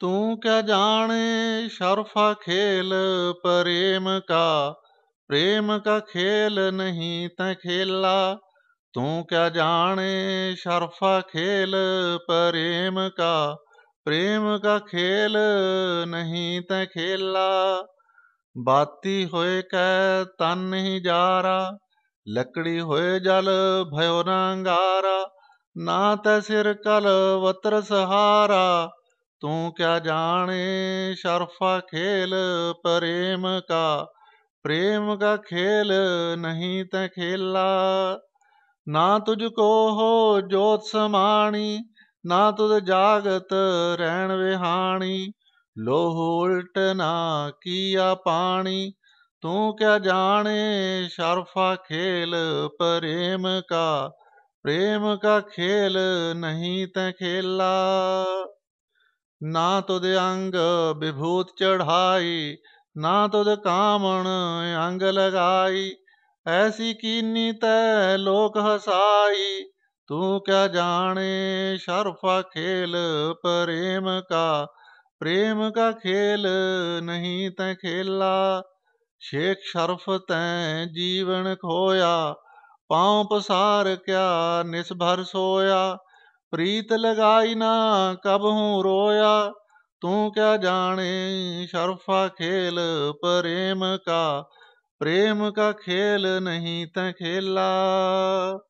ਤੂੰ ਕਿਆ ਜਾਣੇ ਸ਼ਰਫਾ ਖੇਲ ਪ੍ਰੇਮ ਕਾ ਪ੍ਰੇਮ ਕਾ ਖੇਲ ਨਹੀਂ ਤੈ ਖੇਲਾ ਤੂੰ ਕਿਆ ਜਾਣੇ ਸ਼ਰਫਾ ਖੇਲ ਪ੍ਰੇਮ ਕਾ ਪ੍ਰੇਮ ਕਾ ਖੇਲ ਨਹੀਂ ਤੈ ਖੇਲਾ ਬਾਤੀ ਹੋਏ ਕੈ ਤਨ ਹੀ ਜਾਰਾ ਲੱਕੜੀ ਹੋਏ ਜਲ ਭਇਓ ਰੰਗਾਰਾ ਨਾ ਤੈ ਸਿਰ ਕਲ ਵਤਰ ਸਹਾਰਾ ਤੂੰ ਕਿਆ ਜਾਣੇ ਸ਼ਰਫਾ ਖੇਲ ਪ੍ਰੇਮ ਕਾ ਪ੍ਰੇਮ ਕਾ ਖੇਲ ਨਹੀਂ नहीं ਖੇਲਾ ਨਾ ਤੁਝ ਕੋ ਹੋ ਜੋਤ ਸਮਾਣੀ ਨਾ तुझ ਜਾਗਤ ਰਹਿਣ ਵਿਹਾਣੀ ਲੋਹ ਉਲਟ ਨਾ ਕੀਆ ਪਾਣੀ ਤੂੰ ਕਿਆ ਜਾਣੇ ਸ਼ਰਫਾ ਖੇਲ ਪ੍ਰੇਮ ਕਾ ਪ੍ਰੇਮ ਕਾ ਖੇਲ ਨਹੀਂ ਤੈ ਖੇਲਾ ਨਾ ਤੁਧ ਅੰਗ ਵਿਭੂਤ ਚੜਾਈ ਨਾ ਤੁਧ ਕਾਮਣ ਅੰਗ ਲਗਾਈ ਐਸੀ ਕੀਨੀ ਤੈ ਲੋਕ ਹਸਾਈ ਤੂੰ ਕਿਆ ਜਾਣੇ ਸ਼ਰਫਾ ਖੇਲ ਪ੍ਰੇਮ ਕਾ ਪ੍ਰੇਮ ਕਾ ਖੇਲ ਨਹੀਂ ਤੈ ਖੇਲਾ ਸ਼ੇਖ ਸ਼ਰਫ ਤੈ ਜੀਵਨ ਖੋਇਆ ਪਾਉ ਪਸਾਰ ਕਿਆ ਨਿਸਭਰ ਸੋਇਆ ਪ੍ਰੀਤ ਲਗਾਈ ਨਾ ਕਬ ਹੂੰ ਰੋਇਆ ਤੂੰ ਕਿਆ ਜਾਣੇ ਸ਼ਰਫਾ ਖੇਲ ਪ੍ਰੇਮ ਕਾ ਪ੍ਰੇਮ ਕਾ ਖੇਲ ਨਹੀਂ ਤੈ ਖੇਲਾ